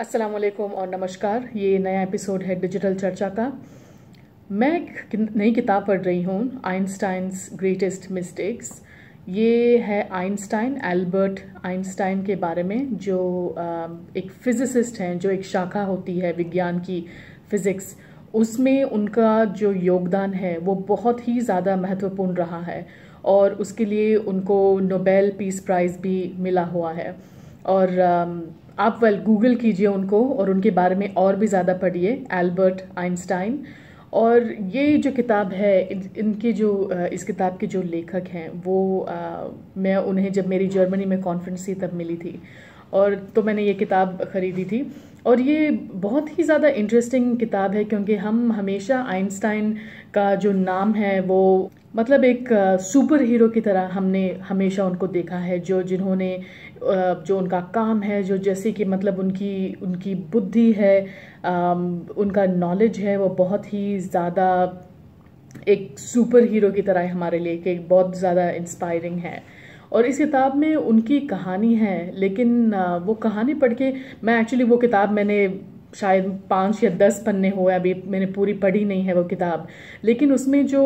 वालेकुम और नमस्कार ये नया एपिसोड है डिजिटल चर्चा का मैं एक नई किताब पढ़ रही हूँ आइंस्टाइंस ग्रेटेस्ट मिस्टेक्स ये है आइंस्टाइन एल्बर्ट आइंस्टाइन के बारे में जो एक फिजिसिस्ट हैं जो एक शाखा होती है विज्ञान की फिज़िक्स उसमें उनका जो योगदान है वो बहुत ही ज़्यादा महत्वपूर्ण रहा है और उसके लिए उनको नोबेल पीस प्राइज़ भी मिला हुआ है और um, आप वेल गूगल कीजिए उनको और उनके बारे में और भी ज़्यादा पढ़िए एल्बर्ट आइंस्टाइन और ये जो किताब है इन, जो uh, इस किताब के जो लेखक हैं वो आ, uh, मैं उन्हें जब मेरी जर्मनी में कॉन्फ्रेंस थी तब मिली थी और तो मैंने ये किताब ख़रीदी थी और ये बहुत ही ज़्यादा इंटरेस्टिंग किताब है क्योंकि हम हमेशा आइंस्टाइन का जो नाम है वो मतलब एक सुपर हीरो की तरह हमने हमेशा उनको देखा है जो जिन्होंने जो उनका काम है जो जैसे कि मतलब उनकी उनकी बुद्धि है उनका नॉलेज है वो बहुत ही ज़्यादा एक सुपर हीरो की तरह हमारे लिए कि बहुत ज़्यादा इंस्पायरिंग है और इस किताब में उनकी कहानी है लेकिन वो कहानी पढ़ के मैं एक्चुअली वो किताब मैंने शायद पाँच या दस पन्ने हो अभी मैंने पूरी पढ़ी नहीं है वो किताब लेकिन उसमें जो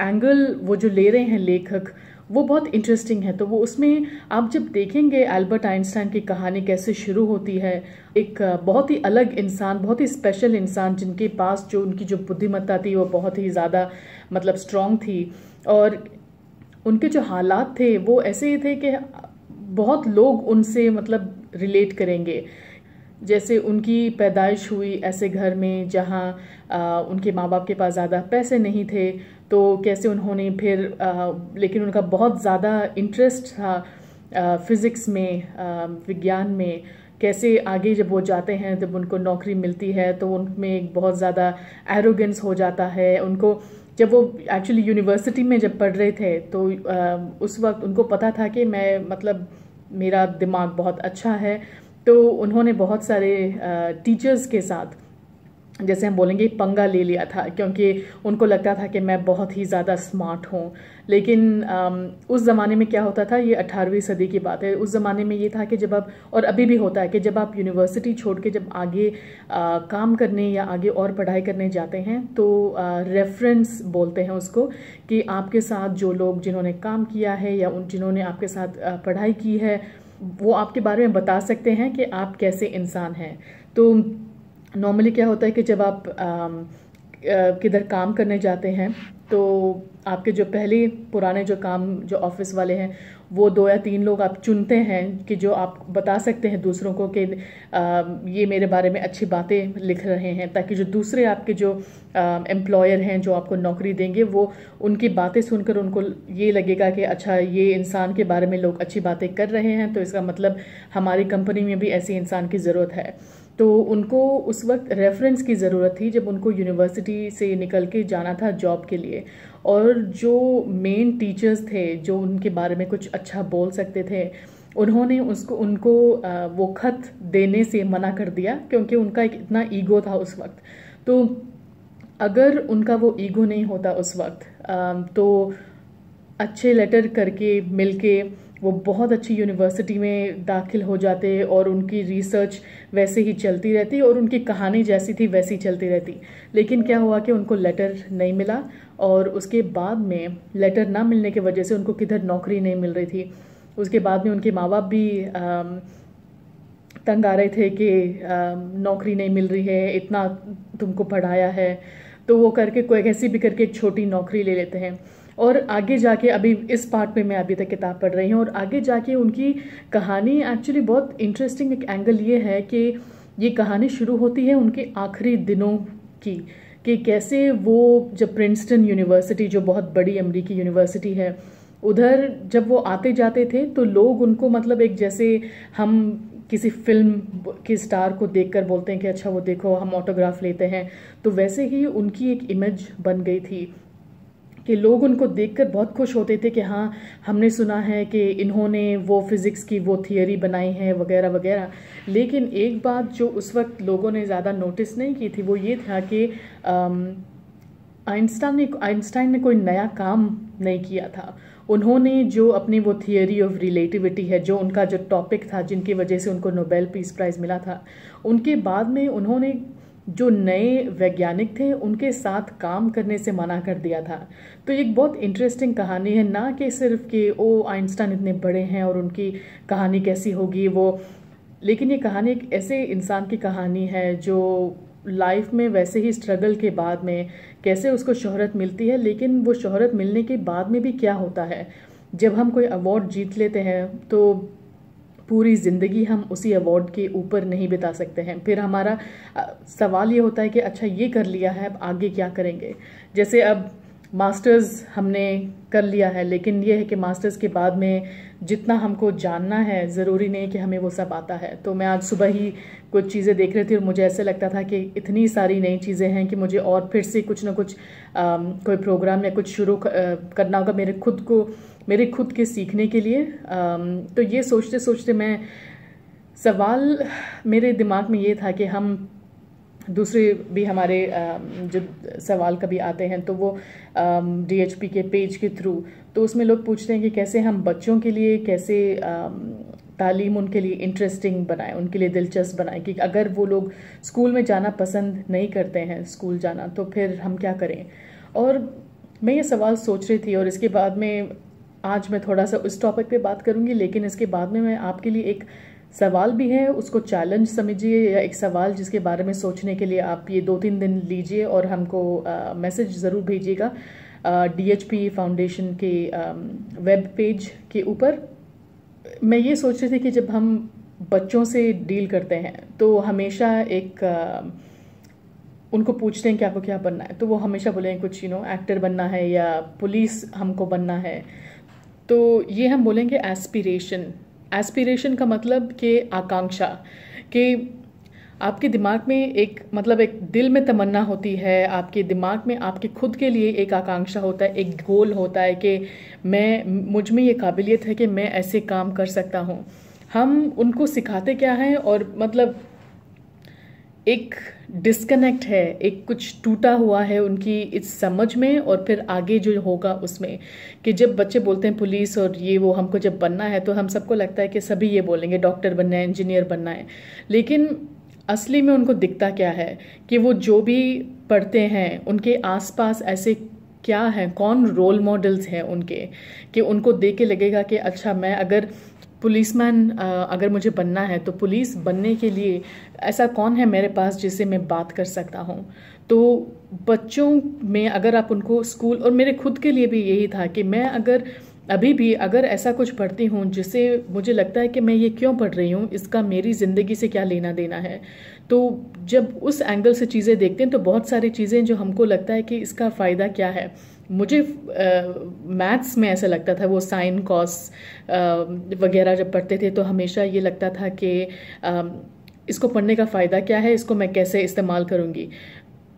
एंगल वो जो ले रहे हैं लेखक वो बहुत इंटरेस्टिंग है तो वो उसमें आप जब देखेंगे एल्बर्ट आइंस्टाइन की कहानी कैसे शुरू होती है एक बहुत ही अलग इंसान बहुत ही स्पेशल इंसान जिनके पास जो उनकी जो बुद्धिमत्ता थी वो बहुत ही ज़्यादा मतलब स्ट्रॉन्ग थी और उनके जो हालात थे वो ऐसे ही थे कि बहुत लोग उनसे मतलब रिलेट करेंगे जैसे उनकी पैदाइश हुई ऐसे घर में जहाँ उनके माँ बाप के पास ज़्यादा पैसे नहीं थे तो कैसे उन्होंने फिर आ, लेकिन उनका बहुत ज़्यादा इंटरेस्ट था फिज़िक्स में विज्ञान में कैसे आगे जब वो जाते हैं जब उनको नौकरी मिलती है तो उनमें एक बहुत ज़्यादा एरोगेंस हो जाता है उनको जब वो एक्चुअली यूनिवर्सिटी में जब पढ़ रहे थे तो आ, उस वक्त उनको पता था कि मैं मतलब मेरा दिमाग बहुत अच्छा है तो उन्होंने बहुत सारे टीचर्स के साथ जैसे हम बोलेंगे पंगा ले लिया था क्योंकि उनको लगता था कि मैं बहुत ही ज़्यादा स्मार्ट हूँ लेकिन उस ज़माने में क्या होता था ये 18वीं सदी की बात है उस ज़माने में ये था कि जब आप और अभी भी होता है कि जब आप यूनिवर्सिटी छोड़ के जब आगे आ, काम करने या आगे और पढ़ाई करने जाते हैं तो रेफरेंस बोलते हैं उसको कि आपके साथ जो लोग जिन्होंने काम किया है या उन जिन्होंने आपके साथ पढ़ाई की है वो आपके बारे में बता सकते हैं कि आप कैसे इंसान हैं तो नॉर्मली क्या होता है कि जब आप किधर काम करने जाते हैं तो आपके जो पहले पुराने जो काम जो ऑफिस वाले हैं वो दो या तीन लोग आप चुनते हैं कि जो आप बता सकते हैं दूसरों को कि ये मेरे बारे में अच्छी बातें लिख रहे हैं ताकि जो दूसरे आपके जो एम्प्लॉयर हैं जो आपको नौकरी देंगे वो उनकी बातें सुनकर उनको ये लगेगा कि अच्छा ये इंसान के बारे में लोग अच्छी बातें कर रहे हैं तो इसका मतलब हमारी कंपनी में भी ऐसे इंसान की ज़रूरत है तो उनको उस वक्त रेफरेंस की ज़रूरत थी जब उनको यूनिवर्सिटी से निकल के जाना था जॉब के लिए और जो मेन टीचर्स थे जो उनके बारे में कुछ अच्छा बोल सकते थे उन्होंने उसको उनको वो खत देने से मना कर दिया क्योंकि उनका एक इतना ईगो था उस वक्त तो अगर उनका वो ईगो नहीं होता उस वक्त तो अच्छे लेटर करके मिलके वो बहुत अच्छी यूनिवर्सिटी में दाखिल हो जाते और उनकी रिसर्च वैसे ही चलती रहती और उनकी कहानी जैसी थी वैसी चलती रहती लेकिन क्या हुआ कि उनको लेटर नहीं मिला और उसके बाद में लेटर ना मिलने की वजह से उनको किधर नौकरी नहीं मिल रही थी उसके बाद में उनके माँ बाप भी आ, तंग आ रहे थे कि नौकरी नहीं मिल रही है इतना तुमको पढ़ाया है तो वो करके कोई कैसी भी करके एक छोटी नौकरी ले लेते हैं और आगे जाके अभी इस पार्ट में मैं अभी तक किताब पढ़ रही हूँ और आगे जाके उनकी कहानी एक्चुअली बहुत इंटरेस्टिंग एक एंगल ये है कि ये कहानी शुरू होती है उनके आखिरी दिनों की कि कैसे वो जब प्रिंसटन यूनिवर्सिटी जो बहुत बड़ी अमरीकी यूनिवर्सिटी है उधर जब वो आते जाते थे तो लोग उनको मतलब एक जैसे हम किसी फिल्म के स्टार को देखकर बोलते हैं कि अच्छा वो देखो हम ऑटोग्राफ लेते हैं तो वैसे ही उनकी एक इमेज बन गई थी कि लोग उनको देखकर बहुत खुश होते थे कि हाँ हमने सुना है कि इन्होंने वो फिज़िक्स की वो थियोरी बनाई है वगैरह वगैरह लेकिन एक बात जो उस वक्त लोगों ने ज़्यादा नोटिस नहीं की थी वो ये था कि आइंस्टाइन ने आइंस्टाइन ने कोई नया काम नहीं किया था उन्होंने जो अपनी वो थियोरी ऑफ रिलेटिविटी है जो उनका जो टॉपिक था जिनकी वजह से उनको नोबेल पीस प्राइज़ मिला था उनके बाद में उन्होंने जो नए वैज्ञानिक थे उनके साथ काम करने से मना कर दिया था तो ये एक बहुत इंटरेस्टिंग कहानी है ना कि सिर्फ कि ओ आइंस्टाइन इतने बड़े हैं और उनकी कहानी कैसी होगी वो लेकिन ये कहानी एक ऐसे इंसान की कहानी है जो लाइफ में वैसे ही स्ट्रगल के बाद में कैसे उसको शोहरत मिलती है लेकिन वो शोहरत मिलने के बाद में भी क्या होता है जब हम कोई अवार्ड जीत लेते हैं तो पूरी ज़िंदगी हम उसी अवार्ड के ऊपर नहीं बिता सकते हैं फिर हमारा सवाल ये होता है कि अच्छा ये कर लिया है अब आगे क्या करेंगे जैसे अब मास्टर्स हमने कर लिया है लेकिन ये है कि मास्टर्स के बाद में जितना हमको जानना है ज़रूरी नहीं कि हमें वो सब आता है तो मैं आज सुबह ही कुछ चीज़ें देख रही थी और मुझे ऐसे लगता था कि इतनी सारी नई चीज़ें हैं कि मुझे और फिर से कुछ ना कुछ आ, कोई प्रोग्राम या कुछ शुरू करना होगा मेरे खुद को मेरे खुद के सीखने के लिए आ, तो ये सोचते सोचते मैं सवाल मेरे दिमाग में ये था कि हम दूसरे भी हमारे जब सवाल कभी आते हैं तो वो डीएचपी के पेज के थ्रू तो उसमें लोग पूछते हैं कि कैसे हम बच्चों के लिए कैसे तालीम उनके लिए इंटरेस्टिंग बनाए उनके लिए दिलचस्प बनाए कि अगर वो लोग स्कूल में जाना पसंद नहीं करते हैं स्कूल जाना तो फिर हम क्या करें और मैं ये सवाल सोच रही थी और इसके बाद में आज मैं थोड़ा सा उस टॉपिक पे बात करूँगी लेकिन इसके बाद में मैं आपके लिए एक सवाल भी है उसको चैलेंज समझिए या एक सवाल जिसके बारे में सोचने के लिए आप ये दो तीन दिन लीजिए और हमको मैसेज ज़रूर भेजिएगा डी एच पी फाउंडेशन के वेब पेज के ऊपर मैं ये सोच रही थी कि जब हम बच्चों से डील करते हैं तो हमेशा एक आ, उनको पूछते हैं कि आपको क्या बनना है तो वो हमेशा बोले कुछ यू नो एक्टर बनना है या पुलिस हमको बनना है तो ये हम बोलेंगे एस्पिरेशन एस्पिरेशन का मतलब कि आकांक्षा कि आपके दिमाग में एक मतलब एक दिल में तमन्ना होती है आपके दिमाग में आपके खुद के लिए एक आकांक्षा होता है एक गोल होता है कि मैं मुझ में ये काबिलियत है कि मैं ऐसे काम कर सकता हूँ हम उनको सिखाते क्या हैं और मतलब एक डिस्कनेक्ट है एक कुछ टूटा हुआ है उनकी इस समझ में और फिर आगे जो होगा उसमें कि जब बच्चे बोलते हैं पुलिस और ये वो हमको जब बनना है तो हम सबको लगता है कि सभी ये बोलेंगे डॉक्टर बनना है इंजीनियर बनना है लेकिन असली में उनको दिखता क्या है कि वो जो भी पढ़ते हैं उनके आसपास ऐसे क्या हैं कौन रोल मॉडल्स हैं उनके कि उनको दे के लगेगा कि अच्छा मैं अगर पुलिसमैन अगर मुझे बनना है तो पुलिस बनने के लिए ऐसा कौन है मेरे पास जिससे मैं बात कर सकता हूँ तो बच्चों में अगर आप उनको स्कूल और मेरे खुद के लिए भी यही था कि मैं अगर अभी भी अगर ऐसा कुछ पढ़ती हूँ जिससे मुझे लगता है कि मैं ये क्यों पढ़ रही हूँ इसका मेरी ज़िंदगी से क्या लेना देना है तो जब उस एंगल से चीज़ें देखते हैं तो बहुत सारी चीज़ें जो हमको लगता है कि इसका फ़ायदा क्या है मुझे मैथ्स में ऐसा लगता था वो साइन कॉस वगैरह जब पढ़ते थे तो हमेशा ये लगता था कि इसको पढ़ने का फ़ायदा क्या है इसको मैं कैसे इस्तेमाल करूँगी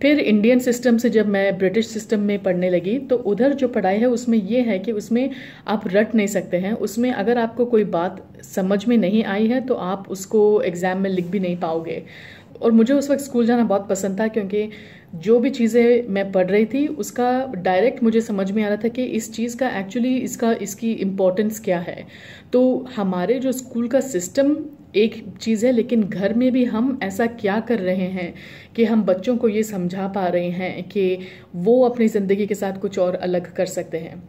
फिर इंडियन सिस्टम से जब मैं ब्रिटिश सिस्टम में पढ़ने लगी तो उधर जो पढ़ाई है उसमें यह है कि उसमें आप रट नहीं सकते हैं उसमें अगर आपको कोई बात समझ में नहीं आई है तो आप उसको एग्ज़ाम में लिख भी नहीं पाओगे और मुझे उस वक्त स्कूल जाना बहुत पसंद था क्योंकि जो भी चीज़ें मैं पढ़ रही थी उसका डायरेक्ट मुझे समझ में आ रहा था कि इस चीज़ का एक्चुअली इसका इसकी इम्पोर्टेंस क्या है तो हमारे जो स्कूल का सिस्टम एक चीज़ है लेकिन घर में भी हम ऐसा क्या कर रहे हैं कि हम बच्चों को ये समझा पा रहे हैं कि वो अपनी ज़िंदगी के साथ कुछ और अलग कर सकते हैं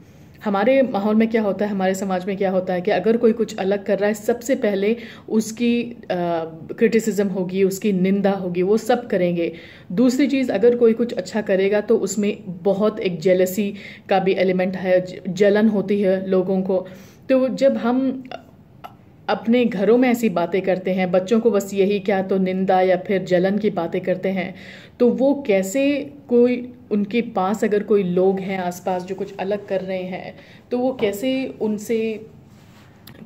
हमारे माहौल में क्या होता है हमारे समाज में क्या होता है कि अगर कोई कुछ अलग कर रहा है सबसे पहले उसकी क्रिटिसिज्म होगी उसकी निंदा होगी वो सब करेंगे दूसरी चीज़ अगर कोई कुछ अच्छा करेगा तो उसमें बहुत एक जेलसी का भी एलिमेंट है जलन होती है लोगों को तो जब हम अपने घरों में ऐसी बातें करते हैं बच्चों को बस यही क्या तो निंदा या फिर जलन की बातें करते हैं तो वो कैसे कोई उनके पास अगर कोई लोग हैं आसपास जो कुछ अलग कर रहे हैं तो वो कैसे उनसे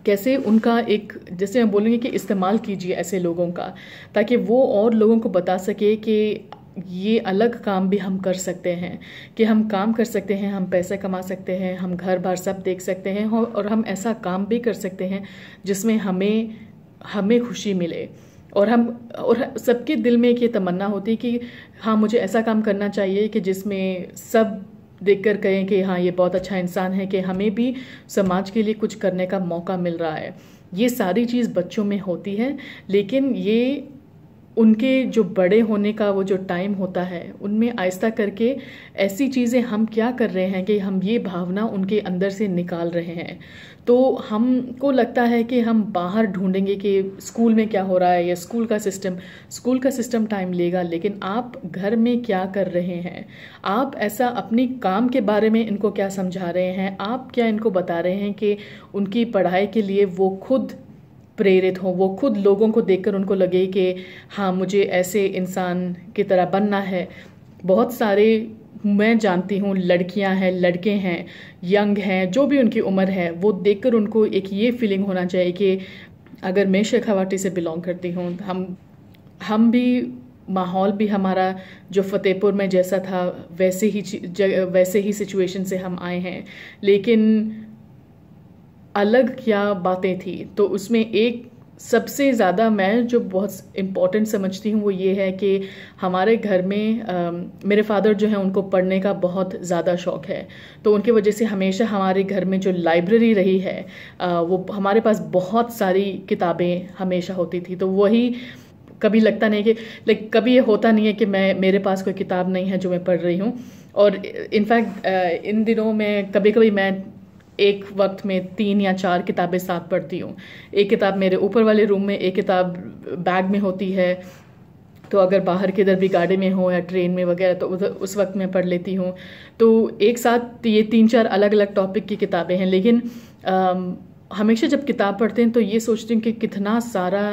कैसे उनका एक जैसे हम बोलेंगे कि इस्तेमाल कीजिए ऐसे लोगों का ताकि वो और लोगों को बता सके कि ये अलग काम भी हम कर सकते हैं कि हम काम कर सकते हैं हम पैसे कमा सकते हैं हम घर बार सब देख सकते हैं और हम ऐसा काम भी कर सकते हैं जिसमें हमें हमें खुशी मिले और हम और सबके दिल में एक ये तमन्ना होती है कि हाँ मुझे ऐसा काम करना चाहिए कि जिसमें सब देख कर कहें कि हाँ ये बहुत अच्छा इंसान है कि हमें भी समाज के लिए कुछ करने का मौका मिल रहा है ये सारी चीज़ बच्चों में होती है लेकिन ये उनके जो बड़े होने का वो जो टाइम होता है उनमें आहिस्ता करके ऐसी चीज़ें हम क्या कर रहे हैं कि हम ये भावना उनके अंदर से निकाल रहे हैं तो हमको लगता है कि हम बाहर ढूंढेंगे कि स्कूल में क्या हो रहा है या स्कूल का सिस्टम स्कूल का सिस्टम टाइम लेगा लेकिन आप घर में क्या कर रहे हैं आप ऐसा अपने काम के बारे में इनको क्या समझा रहे हैं आप क्या इनको बता रहे हैं कि उनकी पढ़ाई के लिए वो खुद प्रेरित हों वो खुद लोगों को देखकर उनको लगे कि हाँ मुझे ऐसे इंसान की तरह बनना है बहुत सारे मैं जानती हूँ लड़कियाँ हैं लड़के हैं यंग हैं जो भी उनकी उम्र है वो देखकर उनको एक ये फीलिंग होना चाहिए कि अगर मैं शेखावाटी से बिलोंग करती हूँ हम हम भी माहौल भी हमारा जो फतेहपुर में जैसा था वैसे ही वैसे ही सिचुएशन से हम आए हैं लेकिन अलग क्या बातें थी तो उसमें एक सबसे ज़्यादा मैं जो बहुत इम्पॉर्टेंट समझती हूँ वो ये है कि हमारे घर में आ, मेरे फादर जो हैं उनको पढ़ने का बहुत ज़्यादा शौक़ है तो उनकी वजह से हमेशा हमारे घर में जो लाइब्रेरी रही है आ, वो हमारे पास बहुत सारी किताबें हमेशा होती थी तो वही कभी लगता नहीं कि लाइक कभी ये होता नहीं है कि मैं मेरे पास कोई किताब नहीं है जो मैं पढ़ रही हूँ और इनफैक्ट इन दिनों में कभी कभी मैं एक वक्त में तीन या चार किताबें साथ पढ़ती हूँ एक किताब मेरे ऊपर वाले रूम में एक किताब बैग में होती है तो अगर बाहर किधर भी गाड़ी में हो या ट्रेन में वगैरह तो उधर उस वक्त मैं पढ़ लेती हूँ तो एक साथ तो ये तीन चार अलग अलग टॉपिक की किताबें हैं लेकिन हमेशा जब किताब पढ़ते हैं तो ये सोचती हूँ कि कितना सारा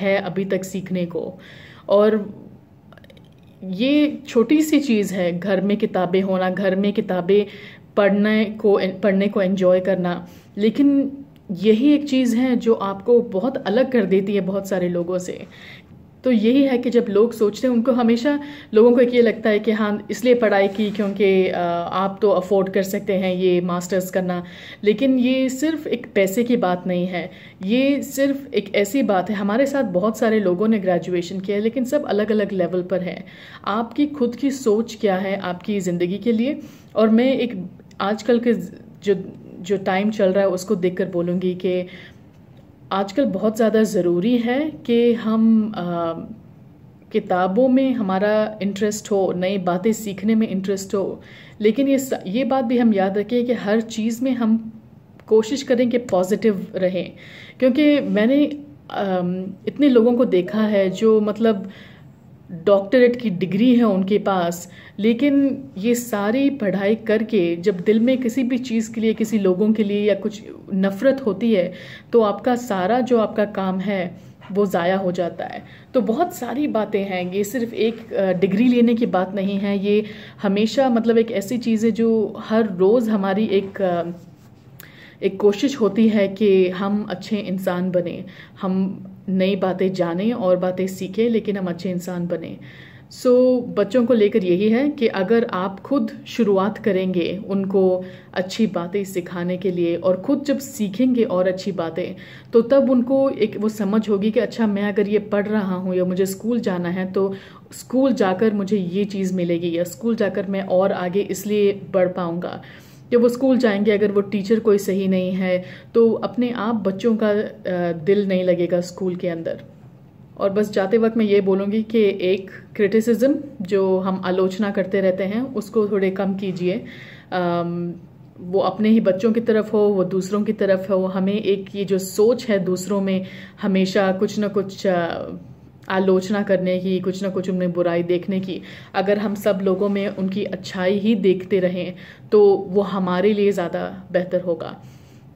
है अभी तक सीखने को और ये छोटी सी चीज़ है घर में किताबें होना घर में किताबें पढ़ने को पढ़ने को एंजॉय करना लेकिन यही एक चीज़ है जो आपको बहुत अलग कर देती है बहुत सारे लोगों से तो यही है कि जब लोग सोचते हैं उनको हमेशा लोगों को एक ये लगता है कि हाँ इसलिए पढ़ाई की क्योंकि आप तो अफोर्ड कर सकते हैं ये मास्टर्स करना लेकिन ये सिर्फ एक पैसे की बात नहीं है ये सिर्फ एक ऐसी बात है हमारे साथ बहुत सारे लोगों ने ग्रेजुएशन किया है लेकिन सब अलग अलग लेवल पर है आपकी खुद की सोच क्या है आपकी ज़िंदगी के लिए और मैं एक आजकल के जो जो टाइम चल रहा है उसको देख कर बोलूँगी कि आजकल बहुत ज़्यादा ज़रूरी है कि हम आ, किताबों में हमारा इंटरेस्ट हो नई बातें सीखने में इंटरेस्ट हो लेकिन ये ये बात भी हम याद रखें कि हर चीज़ में हम कोशिश करें कि पॉजिटिव रहें क्योंकि मैंने इतने लोगों को देखा है जो मतलब डॉक्टरेट की डिग्री है उनके पास लेकिन ये सारी पढ़ाई करके जब दिल में किसी भी चीज़ के लिए किसी लोगों के लिए या कुछ नफ़रत होती है तो आपका सारा जो आपका काम है वो ज़ाया हो जाता है तो बहुत सारी बातें हैं ये सिर्फ एक डिग्री लेने की बात नहीं है ये हमेशा मतलब एक ऐसी चीज़ है जो हर रोज़ हमारी एक एक कोशिश होती है कि हम अच्छे इंसान बने हम नई बातें जानें और बातें सीखें लेकिन हम अच्छे इंसान बने सो so, बच्चों को लेकर यही है कि अगर आप खुद शुरुआत करेंगे उनको अच्छी बातें सिखाने के लिए और खुद जब सीखेंगे और अच्छी बातें तो तब उनको एक वो समझ होगी कि अच्छा मैं अगर ये पढ़ रहा हूँ या मुझे स्कूल जाना है तो स्कूल जाकर मुझे ये चीज़ मिलेगी या स्कूल जाकर मैं और आगे इसलिए बढ़ पाऊँगा जब वो स्कूल जाएंगे अगर वो टीचर कोई सही नहीं है तो अपने आप बच्चों का दिल नहीं लगेगा स्कूल के अंदर और बस जाते वक्त मैं ये बोलूँगी कि एक क्रिटिसिज्म जो हम आलोचना करते रहते हैं उसको थोड़े कम कीजिए वो अपने ही बच्चों की तरफ हो वो दूसरों की तरफ हो हमें एक ये जो सोच है दूसरों में हमेशा कुछ ना कुछ आलोचना करने की कुछ ना कुछ उनमें बुराई देखने की अगर हम सब लोगों में उनकी अच्छाई ही देखते रहें तो वो हमारे लिए ज़्यादा बेहतर होगा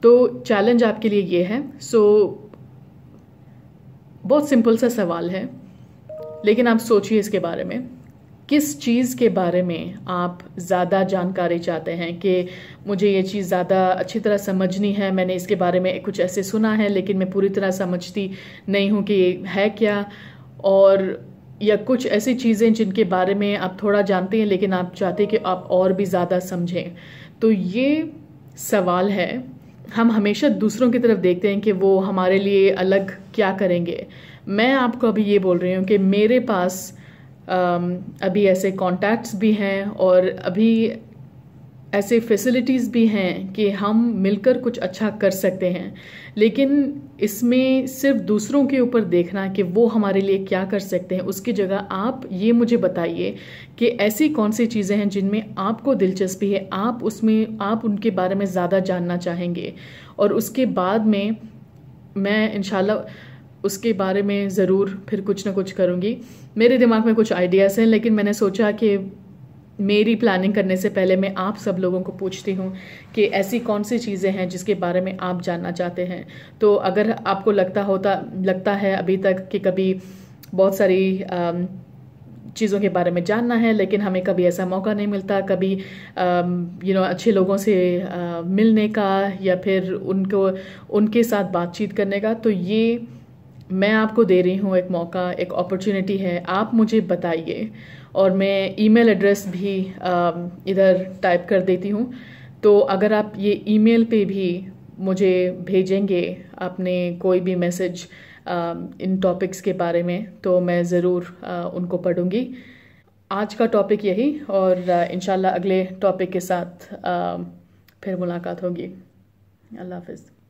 तो चैलेंज आपके लिए ये है सो बहुत सिंपल सा सवाल है लेकिन आप सोचिए इसके बारे में किस चीज़ के बारे में आप ज़्यादा जानकारी चाहते हैं कि मुझे ये चीज़ ज़्यादा अच्छी तरह समझनी है मैंने इसके बारे में कुछ ऐसे सुना है लेकिन मैं पूरी तरह समझती नहीं हूँ कि है क्या और या कुछ ऐसी चीज़ें जिनके बारे में आप थोड़ा जानते हैं लेकिन आप चाहते हैं कि आप और भी ज़्यादा समझें तो ये सवाल है हम हमेशा दूसरों की तरफ देखते हैं कि वो हमारे लिए अलग क्या करेंगे मैं आपको अभी ये बोल रही हूँ कि मेरे पास अभी ऐसे कॉन्टैक्ट्स भी हैं और अभी ऐसे फैसिलिटीज़ भी हैं कि हम मिलकर कुछ अच्छा कर सकते हैं लेकिन इसमें सिर्फ दूसरों के ऊपर देखना कि वो हमारे लिए क्या कर सकते हैं उसकी जगह आप ये मुझे बताइए कि ऐसी कौन सी चीज़ें हैं जिनमें आपको दिलचस्पी है आप उसमें आप उनके बारे में ज़्यादा जानना चाहेंगे और उसके बाद में मैं इन उसके बारे में ज़रूर फिर कुछ ना कुछ करूँगी मेरे दिमाग में कुछ आइडियाज़ हैं लेकिन मैंने सोचा कि मेरी प्लानिंग करने से पहले मैं आप सब लोगों को पूछती हूँ कि ऐसी कौन सी चीज़ें हैं जिसके बारे में आप जानना चाहते हैं तो अगर आपको लगता होता लगता है अभी तक कि कभी बहुत सारी आ, चीज़ों के बारे में जानना है लेकिन हमें कभी ऐसा मौका नहीं मिलता कभी यू नो अच्छे लोगों से आ, मिलने का या फिर उनको उनके साथ बातचीत करने का तो ये मैं आपको दे रही हूँ एक मौका एक अपॉर्चुनिटी है आप मुझे बताइए और मैं ईमेल एड्रेस भी um, इधर टाइप कर देती हूँ तो अगर आप ये ईमेल पे भी मुझे भेजेंगे आपने कोई भी मैसेज um, इन टॉपिक्स के बारे में तो मैं ज़रूर uh, उनको पढ़ूँगी आज का टॉपिक यही और uh, इन अगले टॉपिक के साथ um, फिर मुलाकात होगी अल्लाह हाफिज़